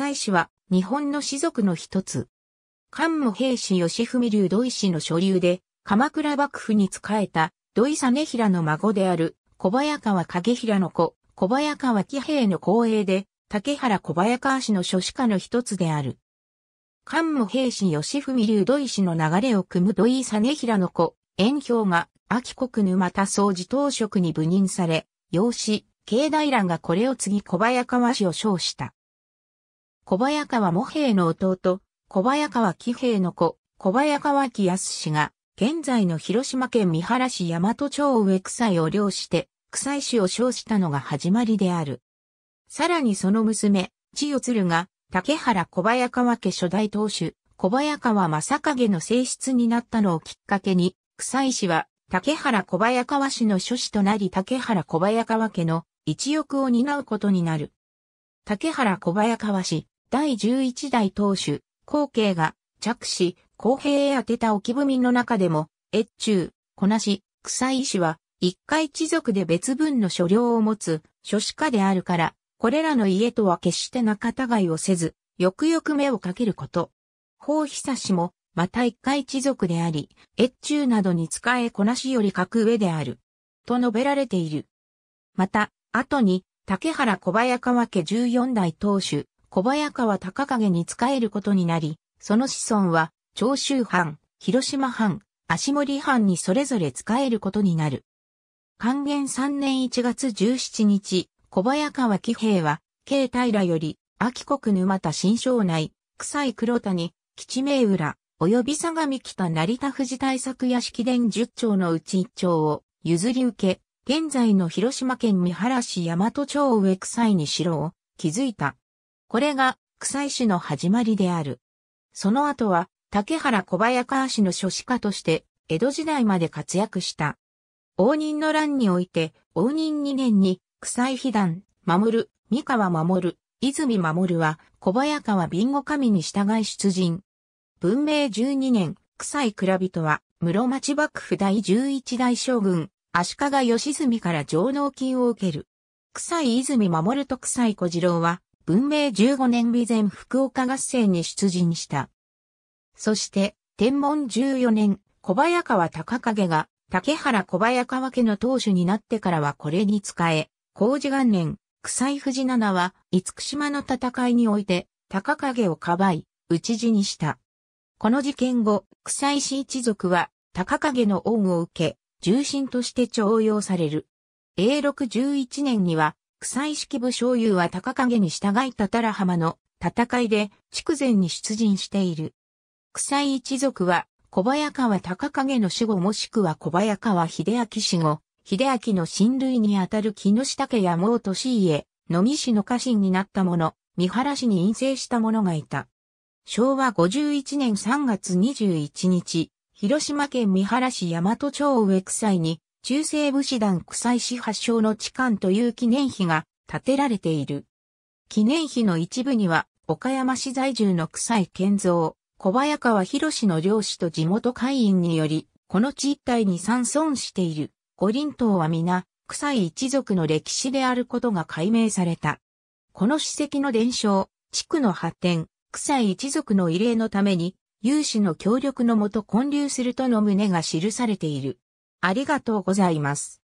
妻氏は日本の士族の一つ。桓武平氏義文流土井氏の所流で、鎌倉幕府に仕えた土井実平の孫である小早川景平の子、小早川喜平の後衛で、竹原小早川氏の諸子家の一つである。桓武平氏義文流土井氏の流れを組む土井実平の子、遠表が、秋国沼田総寺当職に赴任され、養子、慶大らがこれを継ぎ小早川氏を称した。小早川茂平の弟、小早川喜平の子、小早川喜康氏が、現在の広島県三原市大和町上草井を漁して、草井氏を称したのが始まりである。さらにその娘、千代鶴が、竹原小早川家初代当主、小早川正影の性質になったのをきっかけに、草井氏は、竹原小早川氏の諸子となり竹原小早川家の一翼を担うことになる。竹原小早川氏、第11代当主、後継が、着手、公平へ当てた置文の中でも、越中、こなし、草井氏は、一回一族で別分の所領を持つ、諸子家であるから、これらの家とは決して仲違いをせず、よくよく目をかけること。法久氏も、また一回一族であり、越中などに使えこなしより格上である。と述べられている。また、後に、竹原小早川家14代当主、小早川高景に仕えることになり、その子孫は、長州藩、広島藩、足森藩にそれぞれ仕えることになる。還元3年1月17日、小早川喜兵は、慶平より、秋国沼田新庄内、臭い黒谷、吉名浦、及び相模北成田富士対策屋敷殿十町丁のうち一丁を譲り受け、現在の広島県三原市大和町上臭いに城を築いた。これが、臭い氏の始まりである。その後は、竹原小早川氏の書士家として、江戸時代まで活躍した。応仁の乱において、応仁2年に、臭い被弾、守、三河守、泉守は、小早川 b i 神に従い出陣。文明12年、臭い。蔵人は、室町幕府第11代将軍、足利義澄から上納金を受ける。草井泉守と草井小次郎は、文明15年備前福岡合戦に出陣した。そして、天文14年、小早川隆景が、竹原小早川家の当主になってからはこれに使え、工事元年、草井藤七は、厳島の戦いにおいて、高影をかばい、討ち死にした。この事件後、草井氏一族は、高影の恩を受け、重臣として徴用される。永禄11年には、臭い式武将優は高影に従いたたら浜の戦いで筑前に出陣している。臭い一族は小早川高影の死後もしくは小早川秀明死後、秀明の親類にあたる木下家や毛利家、野見氏の家臣になった者、三原氏に陰性した者がいた。昭和51年3月21日、広島県三原市大和町上臭いに、中世武士団臭い市発祥の地漢という記念碑が建てられている。記念碑の一部には、岡山市在住の臭い建造、小早川博の漁師と地元会員により、この地一帯に参村している五輪島は皆、臭い一族の歴史であることが解明された。この史跡の伝承、地区の発展、臭い一族の慰霊のために、有志の協力のもと混流するとの旨が記されている。ありがとうございます。